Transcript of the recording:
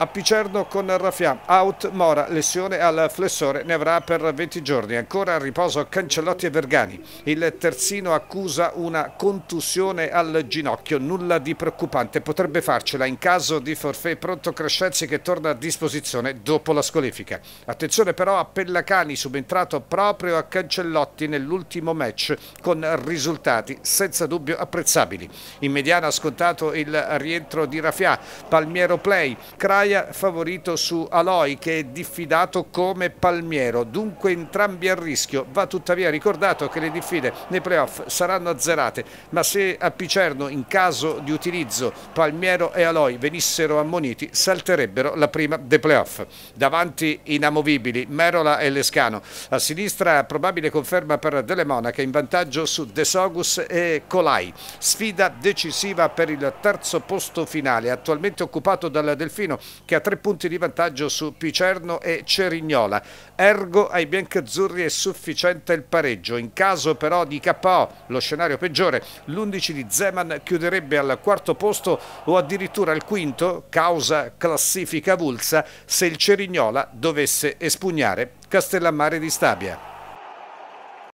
a Picerno con Rafiam, out Mora, lesione al flessore, ne avrà per 20 giorni, ancora a riposo Cancellotti e Vergani, il terzino accusa una contusione al ginocchio, nulla di preoccupante, potrebbe farcela in caso di forfè pronto Crescenzi che torna a disposizione dopo la squalifica. Attenzione però a Pellacani subentrato proprio a Cancellotti nell'ultimo match con risultati senza dubbio apprezzabili. In mediana ha scontato il rientro di Rafià, Palmiero Play, Crai Bagnaia favorito su Aloy che è diffidato come Palmiero, dunque entrambi a rischio. Va tuttavia ricordato che le diffide nei playoff saranno azzerate, ma se a Picerno in caso di utilizzo Palmiero e Aloy venissero ammoniti salterebbero la prima dei playoff. Davanti inamovibili Merola e Lescano, a sinistra probabile conferma per Delle Monache in vantaggio su De Sogus e Colai. Sfida decisiva per il terzo posto finale, attualmente occupato dal Delfino che ha tre punti di vantaggio su Picerno e Cerignola. Ergo ai biancazzurri è sufficiente il pareggio. In caso però di KO, lo scenario peggiore, l'11 di Zeman chiuderebbe al quarto posto o addirittura al quinto, causa classifica avulsa, se il Cerignola dovesse espugnare Castellammare di Stabia.